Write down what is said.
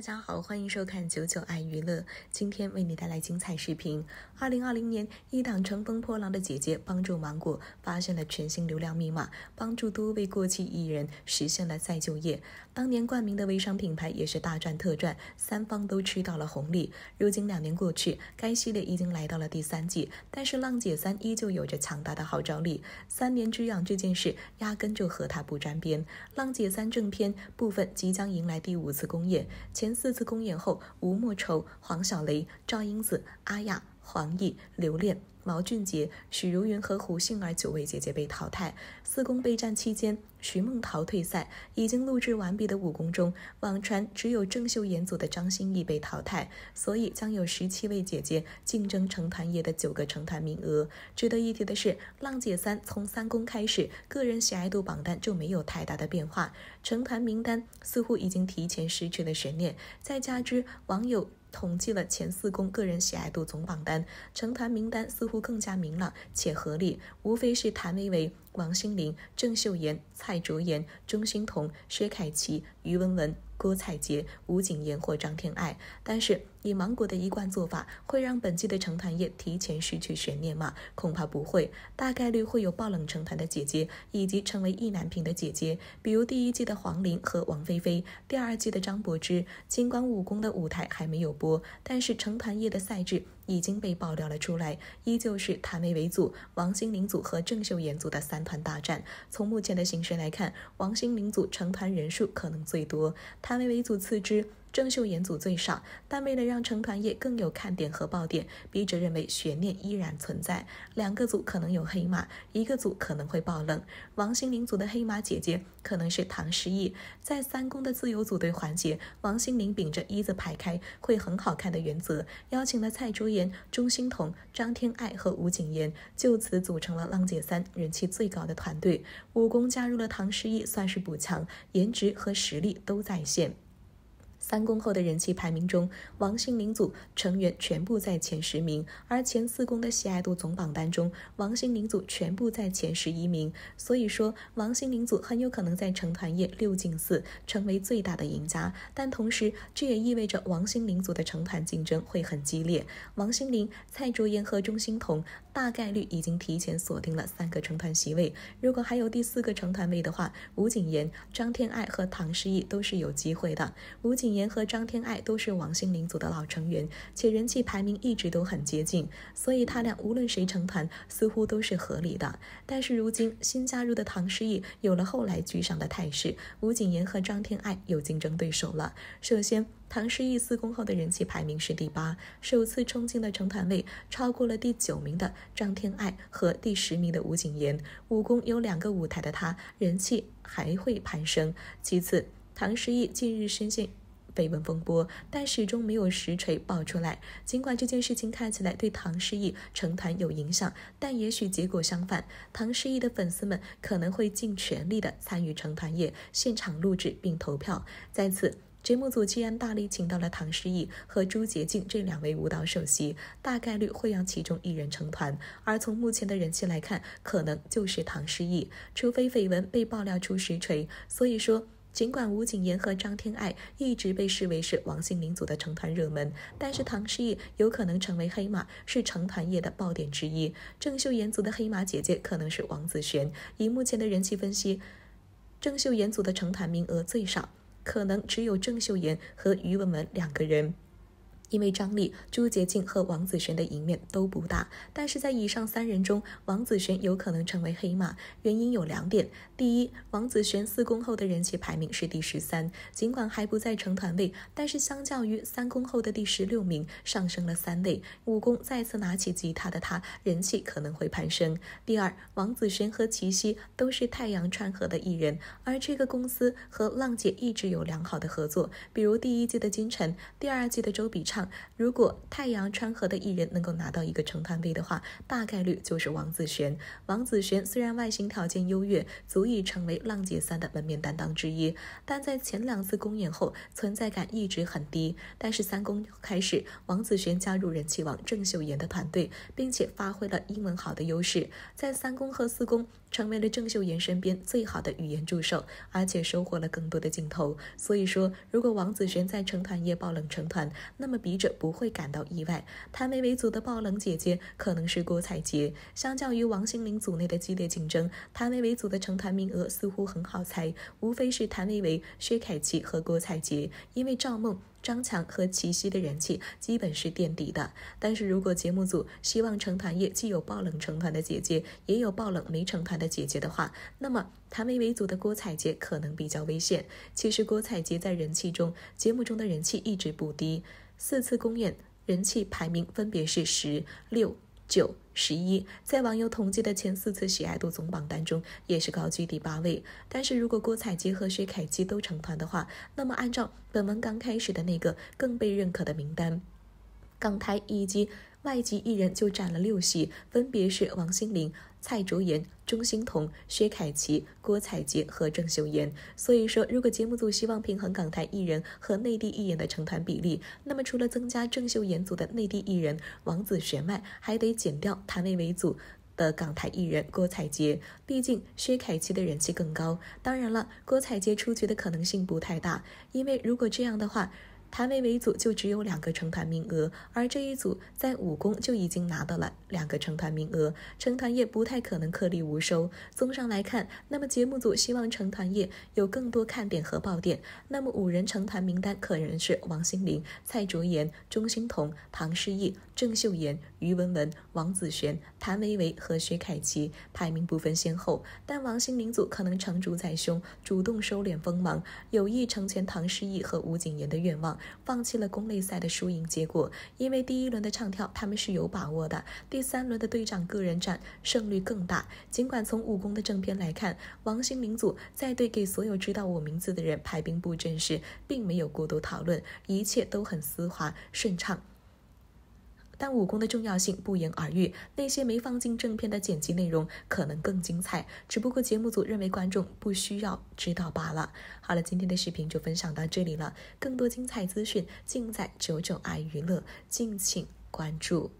大家好，欢迎收看九九爱娱乐，今天为你带来精彩视频。二零二零年一档乘风破浪的姐姐帮助芒果发现了全新流量密码，帮助多位过气艺人实现了再就业。当年冠名的微商品牌也是大赚特赚，三方都吃到了红利。如今两年过去，该系列已经来到了第三季，但是浪姐三依旧有着强大的号召力。三年之痒这件事压根就和它不沾边。浪姐三正片部分即将迎来第五次公演，前。四次公演后，吴莫愁、黄小蕾、赵英子、阿雅、黄奕、刘恋。毛俊杰、许茹芸和胡杏儿九位姐姐被淘汰。四公备战期间，徐梦桃退赛，已经录制完毕的五公中，网传只有郑秀妍组的张歆艺被淘汰，所以将有十七位姐姐竞争成团夜的九个成团名额。值得一提的是，《浪姐三》从三公开始，个人喜爱度榜单就没有太大的变化，成团名单似乎已经提前失去了悬念。再加之网友。统计了前四宫个人喜爱度总榜单，成团名单似乎更加明朗且合理，无非是谭维维、王心凌、郑秀妍、蔡卓妍、钟欣桐、薛凯琪、于文文、郭采洁、吴谨言或张天爱，但是。以芒果的一贯做法，会让本季的成团夜提前失去悬念吗？恐怕不会，大概率会有爆冷成团的姐姐，以及成为意难平的姐姐。比如第一季的黄龄和王菲菲，第二季的张柏芝。尽管武功的舞台还没有播，但是成团夜的赛制已经被爆料了出来，依旧是谭维维组、王心凌组和郑秀妍组的三团大战。从目前的形势来看，王心凌组成团人数可能最多，谭维维组次之。郑秀妍组最少，但为了让成团夜更有看点和爆点，笔者认为悬念依然存在。两个组可能有黑马，一个组可能会爆冷。王心凌组的黑马姐姐可能是唐诗逸。在三公的自由组队环节，王心凌秉着一字排开会很好看的原则，邀请了蔡卓妍、钟欣桐、张天爱和吴谨言，就此组成了“浪姐三”人气最高的团队。五公加入了唐诗逸，算是补强，颜值和实力都在线。三公后的人气排名中，王心凌组成员全部在前十名；而前四公的喜爱度总榜单中，王心凌组全部在前十一名。所以说，王心凌组很有可能在成团夜六进四，成为最大的赢家。但同时，这也意味着王心凌组的成团竞争会很激烈。王心凌、蔡卓妍和钟欣潼。大概率已经提前锁定了三个成团席位，如果还有第四个成团位的话，吴谨言、张天爱和唐诗逸都是有机会的。吴谨言和张天爱都是王心凌组的老成员，且人气排名一直都很接近，所以他俩无论谁成团，似乎都是合理的。但是如今新加入的唐诗逸有了后来居上的态势，吴谨言和张天爱有竞争对手了。首先。唐诗逸四公后的人气排名是第八，首次冲进了成团位，超过了第九名的张天爱和第十名的吴谨言。武功有两个舞台的他，人气还会攀升。其次，唐诗逸近日深陷绯闻风波，但始终没有实锤爆出来。尽管这件事情看起来对唐诗逸成团有影响，但也许结果相反，唐诗逸的粉丝们可能会尽全力的参与成团夜现场录制并投票。在此。节目组既然大力请到了唐诗逸和朱洁静这两位舞蹈首席，大概率会让其中一人成团。而从目前的人气来看，可能就是唐诗逸，除非绯闻被爆料出实锤。所以说，尽管吴谨言和张天爱一直被视为是王心凌组的成团热门，但是唐诗逸有可能成为黑马，是成团夜的爆点之一。郑秀妍组的黑马姐姐可能是王子璇。以目前的人气分析，郑秀妍组的成团名额最少。可能只有郑秀妍和于文文两个人。因为张力、朱洁静和王子璇的赢面都不大，但是在以上三人中，王子璇有可能成为黑马。原因有两点：第一，王子璇四宫后的人气排名是第十三，尽管还不在成团位，但是相较于三宫后的第十六名，上升了三位。五功再次拿起吉他的他，人气可能会攀升。第二，王子璇和齐溪都是太阳川河的艺人，而这个公司和浪姐一直有良好的合作，比如第一季的金晨，第二季的周笔畅。如果太阳川河的艺人能够拿到一个成团位的话，大概率就是王子璇。王子璇虽然外形条件优越，足以成为浪姐三的门面担当之一，但在前两次公演后，存在感一直很低。但是三公开始，王子璇加入人气王郑秀妍的团队，并且发挥了英文好的优势，在三公和四公。成为了郑秀妍身边最好的语言助手，而且收获了更多的镜头。所以说，如果王子璇在成团夜爆冷成团，那么笔者不会感到意外。谭维维组的爆冷姐姐可能是郭采洁。相较于王心凌组内的激烈竞争，谭维维组的成团名额似乎很好猜，无非是谭维维、薛凯琪和郭采洁，因为赵梦。张强和齐溪的人气基本是垫底的，但是如果节目组希望成团夜既有爆冷成团的姐姐，也有爆冷没成团的姐姐的话，那么谭维维组的郭采洁可能比较危险。其实郭采洁在人气中，节目中的人气一直不低，四次公演人气排名分别是十六。九十一，在网友统计的前四次喜爱度总榜单中，也是高居第八位。但是如果郭采洁和薛凯琪都成团的话，那么按照本文刚开始的那个更被认可的名单，港台以及外籍艺人就占了六席，分别是王心凌。蔡卓妍、钟欣桐、薛凯琪、郭采洁和郑秀妍。所以说，如果节目组希望平衡港台艺人和内地艺人的成团比例，那么除了增加郑秀妍组的内地艺人王子璇外，还得减掉谭维维组的港台艺人郭采洁。毕竟薛凯琪的人气更高。当然了，郭采洁出局的可能性不太大，因为如果这样的话。谭维维组就只有两个成团名额，而这一组在武功就已经拿到了两个成团名额，成团夜不太可能颗粒无收。综上来看，那么节目组希望成团夜有更多看点和爆点。那么五人成团名单可能是王心凌、蔡卓妍、钟欣桐、唐诗逸、郑秀妍。于文文、王子璇、谭维维和薛凯琪排名不分先后，但王心凌组可能成竹在胸，主动收敛锋芒，有意成全唐诗逸和吴谨言的愿望，放弃了攻擂赛的输赢结果。因为第一轮的唱跳他们是有把握的，第三轮的队长个人战胜率更大。尽管从武功的正片来看，王心凌组在对给所有知道我名字的人排兵布阵时，并没有过多讨论，一切都很丝滑顺畅。但武功的重要性不言而喻，那些没放进正片的剪辑内容可能更精彩，只不过节目组认为观众不需要知道罢了。好了，今天的视频就分享到这里了，更多精彩资讯尽在九九爱娱乐，敬请关注。